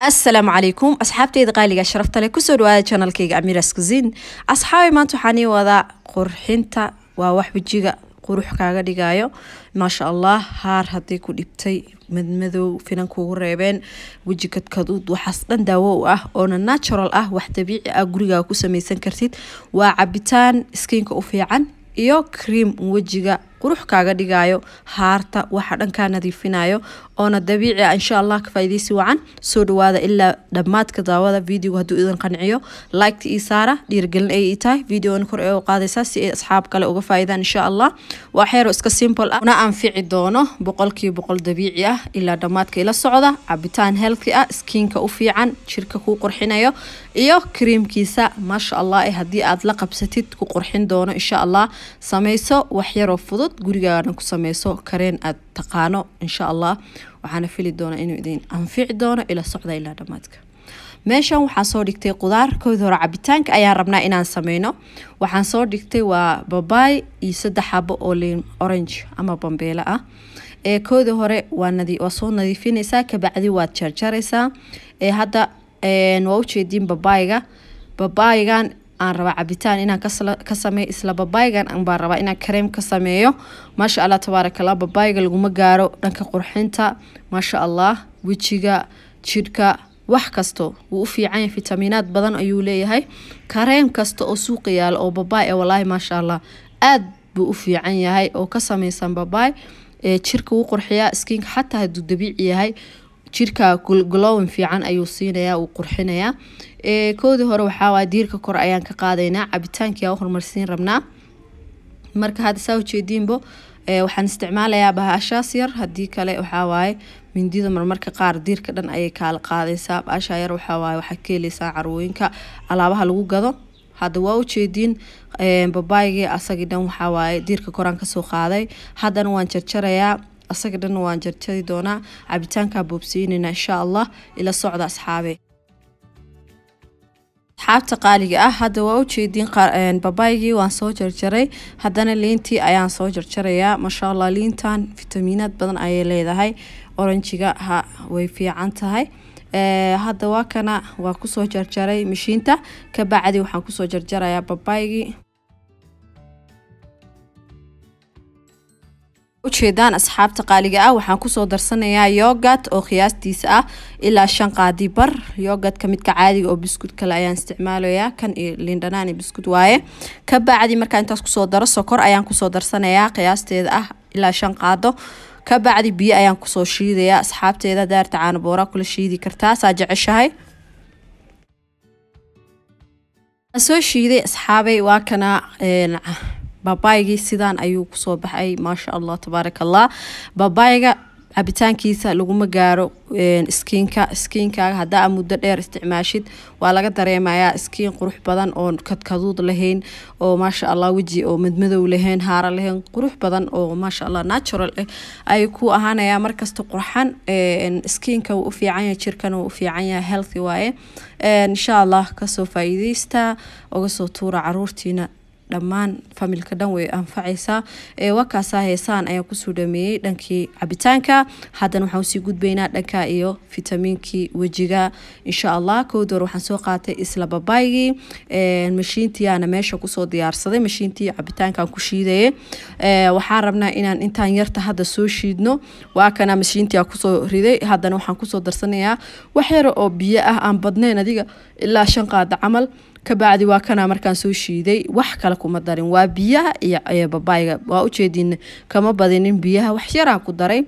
asalaamu calaykum asxaabteyda qaaliga sharafta leh kusoo dhawaada janalkayga amiras kusin asxaabi maanta waxaan ii wadaa qurxinta waa wax wejiga qurux kaaga dhigayo maasha allah haar haddii ku dhibtay madmadow finankuugu reebeen weji kadkadud waxaas dhan daawo u ah oona natural ah wax dabiici ah gurigaa ku samaysan kartid waa cabitaan skiinka u fiican iyo cream wejiga qurux kaaga dhigaayo haarta waxa dhankaa nadiifinayo oona dabiici a ah insha allah ka faaidaysi wacan soo dhawaada ilaa dhammaadka daawada videoga hadduu idin qanciyo liketa ii saara dhiirgelin ay ii tahay kor ee u qaadaysaa si ay asxaab kale uga faa'iidaan insha allah waa xeero iska simple ah una anfici doono boqolkiiba boqol dabiici ah ilaa dhammaadka ila socda cabitaan healthy ah skiinka u fiican jirka kuu qurxinayo iyo kariimkiisa maasha allah ee haddii aad la qabsatid ku qurxin doono insha allah samayso waxyaroo fudud maalmood gurigaana ku sameyso kareen aad taqaano insha allah waxaana fili doona inuu idin anfici doono ila socda ilaa dhamaadka meeshan waxaan soo dhigtay qudaar kood hore cabitaanka ayaan rabnaa inaan sameyno waxaan soo dhigtay waa babaay iyo saddex xabo oo liin orange ama bambeelo ah ee kooda hore waa soo nadiifinaysaa kabacdi waad jarjaraysaa ee hadda waa ujeediin babaayga babaayigan aan rabaa cabitaan inaan ka sameeyo isla babaygan anbaan rabaa inaan kareem ka sameeyo maasha allah tabaarakallah babayga laguma gaaro dhanka qurxinta maasha allah wejiga jidhka wax kasta wuu u fiicanya fitaminaad badan ayuu leeyahay kareem kasta oo suuqa yaala oo babaay ah, walaahi maasha allah aad buu u fiican yahay oo ka samaysan babaay jirka wuu qurxiyaa skiinka xataa haduu dabiici yahay jirka glowin fiican ayuu siinaya uu qurxinayaa koodii hore waxaawaa diirka kor ayaan ka qaadaynaa cabitaankia horumarsiin rabnaa marka hadda saa ujeediinbo waxaan isticmaalayaa bahashaas yar haddii kale waxawaaye mindida marmarka qaar diirka dhan ayay kaala qaadaysaa bahashaa yar waxawaaye waxaad ka carwooyinka alaabaha lagu gado hadda waa ujeediin babaygii asagii dhan waxawaaye diirka koraan kasoo qaaday haddana waan jarjarayaa asaga dhanna waan jarjari doonaa cabitaankaa boobsiinayna insha allah ila socda asxaabe asxaabta qaaliga ah hadda waa ujeediin babaygii waan soo jarjaray haddana liintii ayaan soo jarjarayaa maasha allah liintan fitamiinad badan ayay leedahay oranjiga ha way fiican tahay hadda waa kana waa kusoo jarjaray mashiinta ka bacdi waxaan kusoo jarjarayaa babaygii ujeedaan asxaabta qaaliga ah waxaan kusoo darsanayaa yogat oo khiyaastiisa ah ilaa shan qaadi bar yogatka midka caadiga oo biskud kale ayaan isticmaalayaa kan iyo lindhanaan biskud waaye ka markaa intaas kusoo daro sokor ayaan kusoo darsanayaa qiyaasteeda ah ilaa shan qaado ka biyo ayaan kusoo shiidayaa asxaabteeda daarta caanaboora kula shiidi kartaa saa jeceshahay soo shiiday asxaabay waa kana eh, baabaayigii sidaan ayuu kusoo baxay maasha allah tabaaraka allah baabayiga cabitaankiisa laguma gaaro iskiinka iskiinkaaga hadaa muddo dheer isticmaashid waa laga dareemayaa iskiin qurux badan oo kadkaduud lahayn oo maasha allah weji oo madmadow lahayn haara lahayn qurux badan oo maasha allah natural ah ay ku ahaanayaa markasta qurxan iskiinka wuu u fiican yahay jirkana wuu u fiican yahay healthy waaye insha allah kasoo faa'iideysta uga tuura caruurtiina dhammaan familka dhan way anfacaysaa wakaasaa ah heesaan ayaan kusoo dhameeyey dhankii cabitaanka haddana waxaan usii gudbaynaa dhanka iyo fitamiinkii wejiga insha allah kowd waxaan soo qaatay isla babaygii mashiintiyaana meesha kusoo diyaarsaday mashiintii cabitaankaan ku shiidayay waxaan rabnaa inaan intaan yarta hadda soo shiidno waa kana mashiintiyaa kusoo riday haddana waxaan kusoo darsanayaa wax oo biyo ah aan badnayn adiga ilaa shan qaada camal kabacdi waa kanaa markaan soo shiiday wax kale kuma darin waa biyaha iyo babayga waa ujeediina kama badinin biyaha wax yaraan ku daray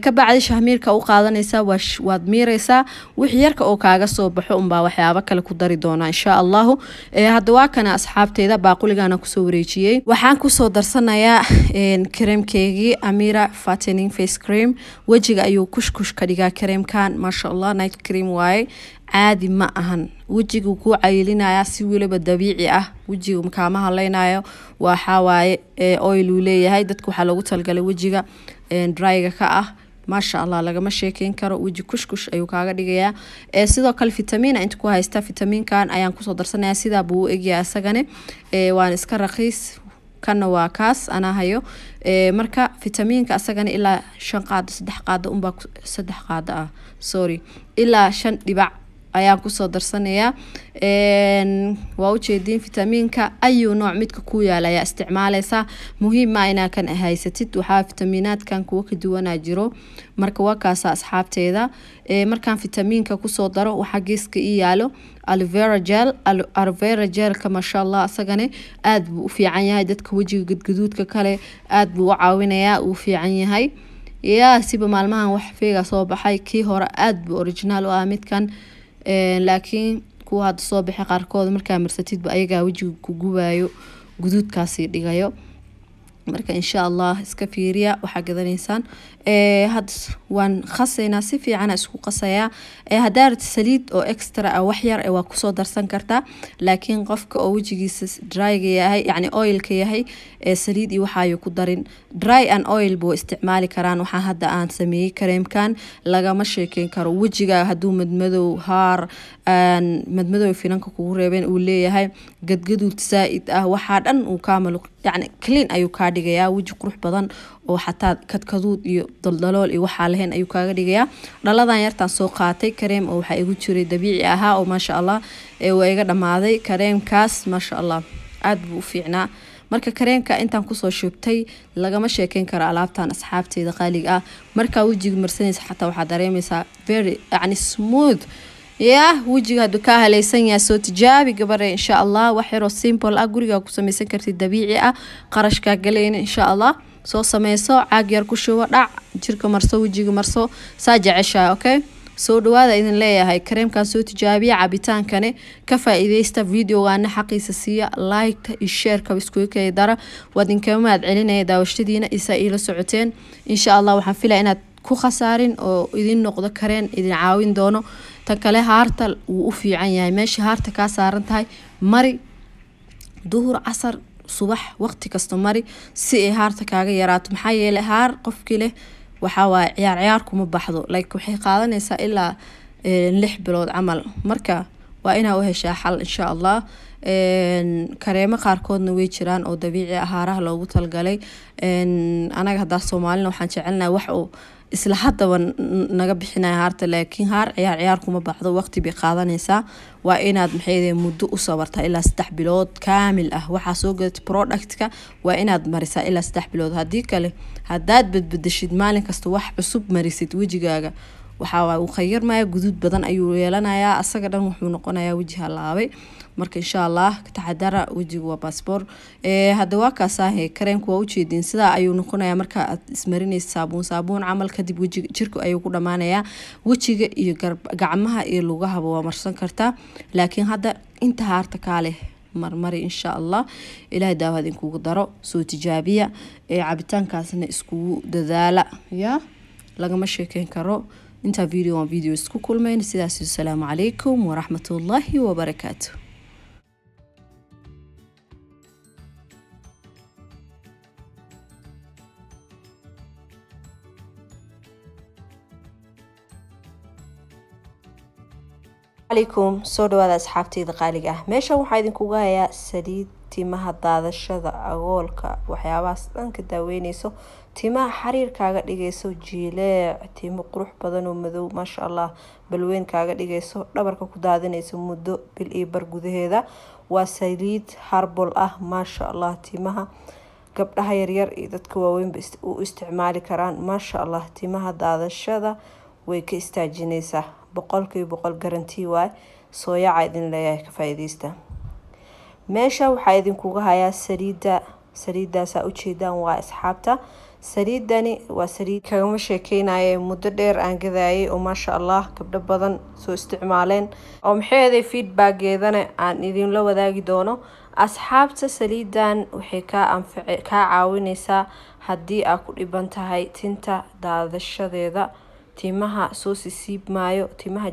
kabacdi shahmiirka u qaadanaysaa waad miiraysaa wix yarka oo kaaga soo baxo unbaa waxyaabo kale ku dari doonaa insha allahu hadda waa kana asxaabteeda baaquligaana kusoo wareejiyey waxaan kusoo darsanayaa kareemkeygii amira fatinin face cream wejiga ayuu kushkush ka dhigaa kareemkan maasha allah night cream waaye caadi ma ahan wejigu ku cayilinayaa si weliba dabiici ah wejiga makaama haleynayo waxawaaye oil uu leeyahay dadka waxaa loogu talagalay wejiga dryga ka ah maasha allah lagama sheekeyn karo weji kushkush ayuu kaaga dhigayaa sidoo kale vitamiina ah, inta ku haysta vitamiinkan ayaan kusoo darsanaya sidaa buu u egyahay isagane waana iska raqiis kana waa kaas anaa hayo marka vitamiinka asagana ilaa shan qaada sadex qaada unbaa sadex qaada ah sorry ilaa shan dhibac ayaan kusoo darsanaya waa ujeediin fitamiinka ayuu nooc midka ku yaala ayaa isticmaaleysaa muhiima ah inaakan haysatid waxaa fitamiinaadkan kuwo ka duwanaa jiro marka waakaasa asxaabteeda markaan fitamiinka kusoo daro waxaa geeska i yaalo alveragel alvera jelka maasha allah isagane aada buu u fiican yahay dadka wejiga gadgaduudka kale aada buu u caawinayaa uu fiican yahay yaa siba maalmahan wax feega soo baxay kii hore aada buu originaal u ah midkan laakiin kuwa hadda soo baxay qaarkood markaa marsatidba ayagaa wejiga ku gubaayo guduudkaasi dhigayo marka insha allah iska fiiriya waxaa gadanaysaan had waan qasaynaa si fiicana isku qasaya haddaa rat saliid oo extra ah waxyar waa kusoo darsan kartaa laakiin qofka oo wejigiisa dryga yahay yani oilka yahay saliid iyo waxaayo ku darin dry an oil buu isticmaali karaan waxaa hadda aan sameeyey kareemkan lagama sheekeyn karo wejiga haduu madmadow haar madmadow finanka kugu reebeen uu leeyahay gadgaduud saa ah waxaa dhan uu kaa maluq yani clean ayuu kaa kaa dhigayaa weji qurux badan oo xataa kadkaduud iyo daldalool iyo waxaa lahayn ayuu kaaga dhigayaa dhaladan yartaan soo qaatay kareem oo waxaa igu jiray dabiici ahaa oo maasha allah waa iga dhammaaday kareemkaas maasha allah aada buu u fiicnaa marka kareemka intaan kusoo shubtay lagama sheekeyn karo alaabtan asxaabteeda qaaliga ah markaa wejiga marsanaysa xataa waxaa dareemaysaa very yacni smooth yah wejiga haduu kaa halaysan yaha soo tijaabi gabare insha allah wax yaroo simbol ah gurigaa ku samaysan kartid dabiici ah qarashkaa galeyna insha allah soo sameyso caag yar ku shubo dhac jirka marso wejiga marso saa jeceshaa okay soo dhawaada idin leeyahay kareemkan soo tijaabiya cabitaankane ka faa videogaana xaqiisa siiya liketa iyo sheerkaba iskuukee dara waad inkamaad celinaya daawashadiina isaa iila socoteen insha allah waxaan filaya inaad ku khasaarin oo idin noqdo kareen idin caawin doono ta kale haarta wuu u fiican yahay meesha haarta kaa saaran tahay mari duhur casar subax waqti kasta mari si ay haarta kaaga yaraato maxaa yeele haar qofkii leh waxaa ciyaar ciyaar kuma baxdo like waxay qaadanaysaa ilaa eh, lix bilood camal marka waa inaa u heshaa xal insha allah kareemo qaarkoodna way jiraan oo dabiici ah haaraha loogu talgalay anaga haddaa soomaalina waxaan jecelnaha wax uu isla haddaba naga bixinaya haarta laakiin haar ciyaar ciyaar kuma baxdo waqti bay qaadanaysaa waa inaad maxayde muddo u sabartaa ilaa saddex bilood kaamil ah waxaa soo gadatay productka waa inaad marisaa ilaa saddex bilood haddii kale haddaad badbadashid maalin kasta wax cusub marisid wejigaaga waxaa guduud badan ayuu yeelanayaa asaga dhan wuxuu noqonayaa weji halaabay marka insha allah taxadara wejigu waa baasboor hadda waa kaasaah kareenku waa ujeediin sidaa ayuu noqonayaa marka aad ismarinaysa saabuun saabuun camal kadib wejiga jirku ayuu ku dhammaanayaa wejiga iyo gacmaha iyo lugahaba waa marsan kartaa laakiin hadda inta haarta kaa marmari insha allah ilaahay daawahad inkugu daro soo tijaabiya ee cabitaankaasna iskugu dadaala yaa lagama sheekeyn karo intaa video aan video isku kulmayn sidaas asalaamu calaykum waraxmatullaahi wabarakaatu alaykum soo dhawaada asxaabtayda qaaliga ah meeshan waxaa idinkuga hayaa saliid timaha daadashada agoolka waxyaabahas dhanka daaweyneyso timaha xariir kaaga dhigeyso jiileec timo qurux badanoo madow maasha allah balweyn kaaga dhigeyso dhabarka ku daadineyso muddo bil iyo bar gudaheeda waa saliid harbol ah maasha allah timaha gabdhaha yaryar iyo dadka waaweynba u isticmaali karaan maasha allah timaha daadashada way ka istaajineysaa boqolkiiba boqol garantii waay sooyaaca idin leeyahay ka faa meesha waxaa idinkuga hayaa saliida saliidaasaa ujeedaan waa asxaabta saliidani waa saliid kagama sheekeynaye muddo dheer aan gadaayay oo maasha allah gabdho badan soo isticmaaleen oo maxeeday feedbackeedana aan idinla wadaagi doono asxaabta saliidan waxay kaa anface kaa caawineysaa haddii aad ku dhiban tahay tinta daadashadeeda timaha soo sisiib maayo timaha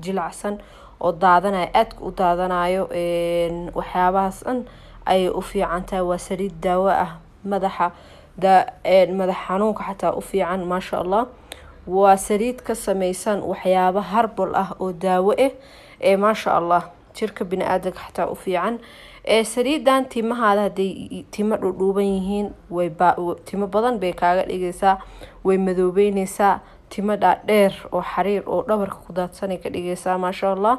jilacsan oo daadanaya aadka u daadanayo waxyaabahaas dhan ayay u fiican tahay waa saliid daawo ah madaxa madax xanuunka xataa u fiican maasha allah waa saliid ka sameysan waxyaaba harbal ah oo daawo eh ee maasha allah jirka bini-aadanka xataa u fiican saliidan timahaada haday timo dhudhuuban yihiin timo badan bay kaaga dhigeysaa way madoobeyneysaa timo dhaadheer oo xariir oo dhabarka ku daadsanay ka dhigeysaa maasha allah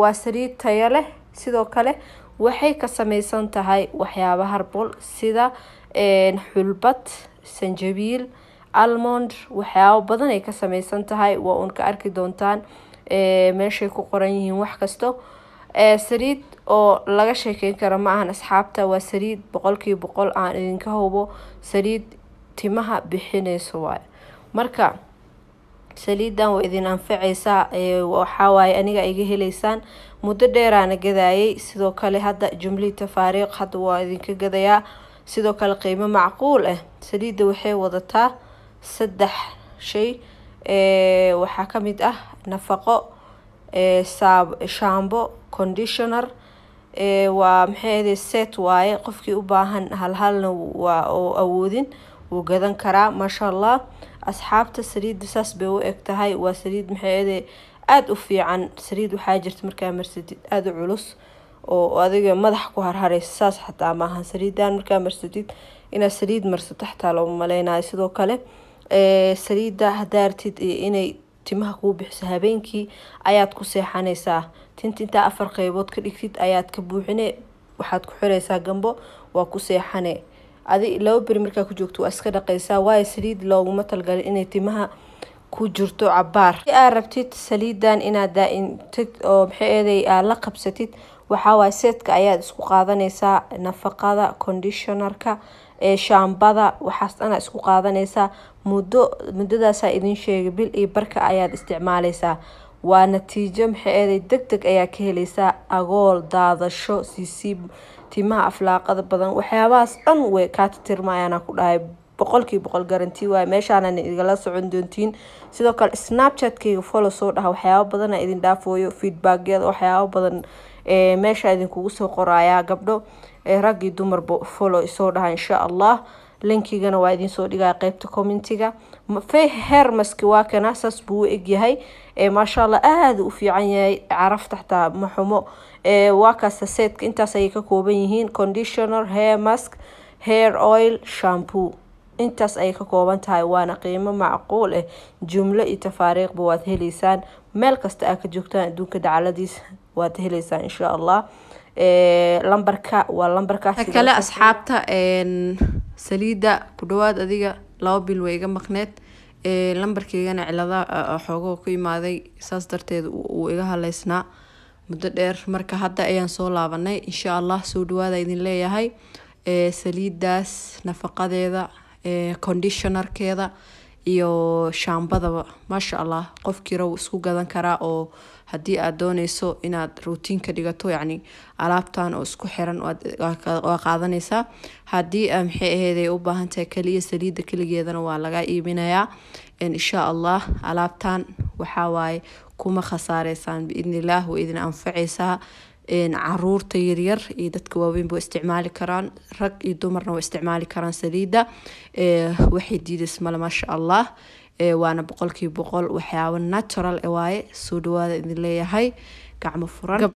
waa saliid taya leh sidoo kale waxay ka sameysan tahay waxyaaba harbol sida xulbad sanjabiil almond waxyaabo badanay ka sameysan tahay waa uun ka arki doontaan meeshay ku qoran yihiin wax kasto saliid oo laga sheekeyn kara ma ahan asxaabta waa saliid boqolkii boqol aan idinka hubo saliid timaha bixineyso waayo marka saliidan waa idin anfaceysaa waxawaaye aniga iga heleysaan muddo dheeraana gadaayay sidoo kale hadda jumlii tafaariiq hadda waa idinka gadayaa sidoo kale qiimo macquul ah saliidda waxay wadataa saddex shay waxaa ka mid ah nafaqo shambo conditioner waa maxaahde set waaye qofkii u baahan halhalna waa oo awoodin wuu gadan karaa maasha allah asxaabta saliidda saas bay u eg tahay waa saliid maxaade aada u fiican saliid waxaa jirta markaa marsadid aada u culus oo adiga madax ku harhareysa saas xataa maahan saliidaan markaa marsadid inaad saliid marsa taxtaa looma maleynayo sidoo kale saliida hadaartid inay timaha kuu bixiso habeenkii ayaad ku seexanaysaa tintintaa afar qeybood ka dhigtid ayaad ka buuxine waxaad ku xireysaa gambo waa ku seexane adi laba beri markaa ku joogto waa iska dhaqaysaa waayo saliid looguma talgalay inay timaha ku jirto cabaar si aad rabtid saliidan inaad daaintid oo maxeeday aad la qabsatid waxaawaay seedka ayaad isku qaadanaysaa nafaqada conditionarka ee shaambada waxaas dhanaa isku qaadanaysaa muddo muddadaasaa idin sheegay bil iyo barka ayaad isticmaaleysaa waa natiijo maxeeday deg deg ayaa ka heleysaa agool daadasho siisiib timaha aflaaqada badan waxyaabahaas dhan way kaatitirmaayaan ku dhahay boqolkii boqol garanti waaye meeshaanan igala socon doontiin sidoo kale snapchatkayga folo soo dhaha waxyaaba badana idin dhaafooyo feedbackyada waxyaaba badan eh, meesha idinkugu soo qoraayaa gabdho eh, raggii dumarba folo isoo dhaha insha allah linkigana waa idinsoo dhigaa qeybta commentiga heermaski waa kana saas buu u egyahay maashaalla aada u fiican yahay caraf taxtaa ma xumo waa seedka intaas ayay ka kooban yihiin conditioner hair mask hair oil shampoo intaas ayay ka kooban tahay waana qiimo macquul eh jumlo iyo tafaariiqba waad heleysaan meel kasta aa ka joogtaan adduunka dacaladiisa waad heleysaan insha allah lambarka waa lambarkaas kale asxaabta saliida ku dhawaad adiga laba bil way iga maqneed lambarkeygana cilada xoogoo ku imaaday saas darteed uu iga haleysnaa muddo dheer marka hadda ayaan soo laabanay insha allah soo dhawaada idin leeyahay saliidaas nafaqadeeda conditionarkeeda iyo shaambadaba maasha allah qofkiira wuu isku gadan karaa oo haddii aad dooneyso inaad ruutiin dhigato yacni alaabtan oo isku xiran waa qaadaneysaa haddii maxay aheyd ay u baahantahay keliya saliidda keligeedana waa laga iibinayaa insha allah alaabtan waxawaaye kuma khasaareysaan biidnillaah way idin anfaceysaa caruurta yaryar iyo dadka waaweyn ba isticmaali karaan rag iyo dumarna waa isticmaali karaan saliida waxay diidays male maasha allah waana boqolkii boqol waxyaaba natural waaye soo dhawaada idin leeyahay gacmo furan